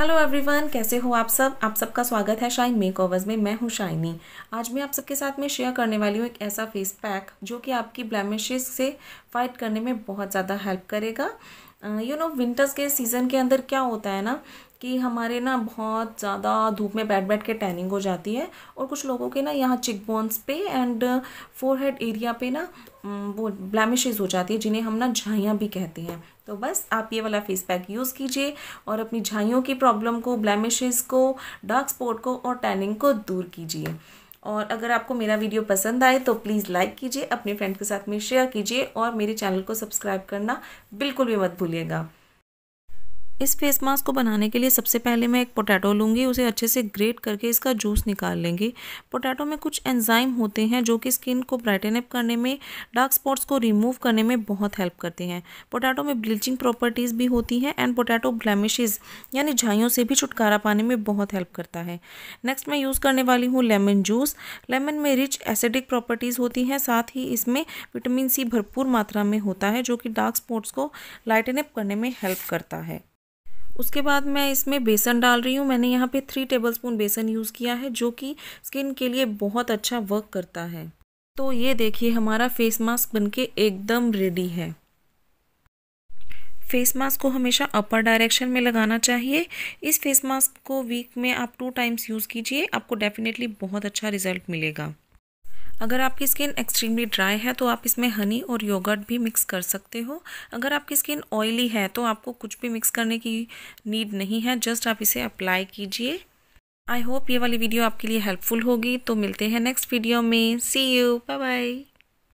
hello everyone कैसे हो आप सब आप सबका स्वागत है शाइन मेकओवर्स में मैं हूँ शाइनी आज मैं आप सबके साथ में शेयर करने वाली हूँ एक ऐसा फेस पैक जो कि आपकी ब्लैमिशेस से फाइट करने में बहुत ज़्यादा हेल्प करेगा यू नो विंटर्स के सीज़न के अंदर क्या होता है ना कि हमारे ना बहुत ज़्यादा धूप में बैठ बैठ के टैनिंग हो जाती है और कुछ लोगों के ना यहाँ चिक बोन्स पे एंड फोरहेड एरिया पे ना वो ब्लैमिशेज हो जाती है जिन्हें हम ना झाइयाँ भी कहते हैं तो बस आप ये वाला फेस पैक यूज़ कीजिए और अपनी झाइयों की प्रॉब्लम को ब्लैमिशेज को डार्क स्पॉट को और टैनिंग को दूर कीजिए और अगर आपको मेरा वीडियो पसंद आए तो प्लीज़ लाइक कीजिए अपने फ्रेंड के साथ में शेयर कीजिए और मेरे चैनल को सब्सक्राइब करना बिल्कुल भी मत भूलिएगा इस फेस मास्क को बनाने के लिए सबसे पहले मैं एक पोटैटो लूँगी उसे अच्छे से ग्रेट करके इसका जूस निकाल लेंगे पोटैटो में कुछ एंजाइम होते हैं जो कि स्किन को ब्राइटन अप करने में डार्क स्पॉट्स को रिमूव करने में बहुत हेल्प करते हैं पोटैटो में ब्लीचिंग प्रॉपर्टीज़ भी होती हैं एंड पोटैटो ब्लैमिशेज़ यानी झाइयों से भी छुटकारा पाने में बहुत हेल्प करता है नेक्स्ट मैं यूज़ करने वाली हूँ लेमन जूस लेमन में रिच एसिडिक प्रॉपर्टीज़ होती हैं साथ ही इसमें विटामिन सी भरपूर मात्रा में होता है जो कि डार्क स्पॉट्स को लाइटन अप करने में हेल्प करता है उसके बाद मैं इसमें बेसन डाल रही हूँ मैंने यहाँ पे थ्री टेबलस्पून बेसन यूज़ किया है जो कि स्किन के लिए बहुत अच्छा वर्क करता है तो ये देखिए हमारा फेस मास्क बनके एकदम रेडी है फेस मास्क को हमेशा अपर डायरेक्शन में लगाना चाहिए इस फेस मास्क को वीक में आप टू टाइम्स यूज़ कीजिए आपको डेफिनेटली बहुत अच्छा रिजल्ट मिलेगा अगर आपकी स्किन एक्सट्रीमली ड्राई है तो आप इसमें हनी और योगर्ट भी मिक्स कर सकते हो अगर आपकी स्किन ऑयली है तो आपको कुछ भी मिक्स करने की नीड नहीं है जस्ट आप इसे अप्लाई कीजिए आई होप ये वाली वीडियो आपके लिए हेल्पफुल होगी तो मिलते हैं नेक्स्ट वीडियो में सी यू बाय बाय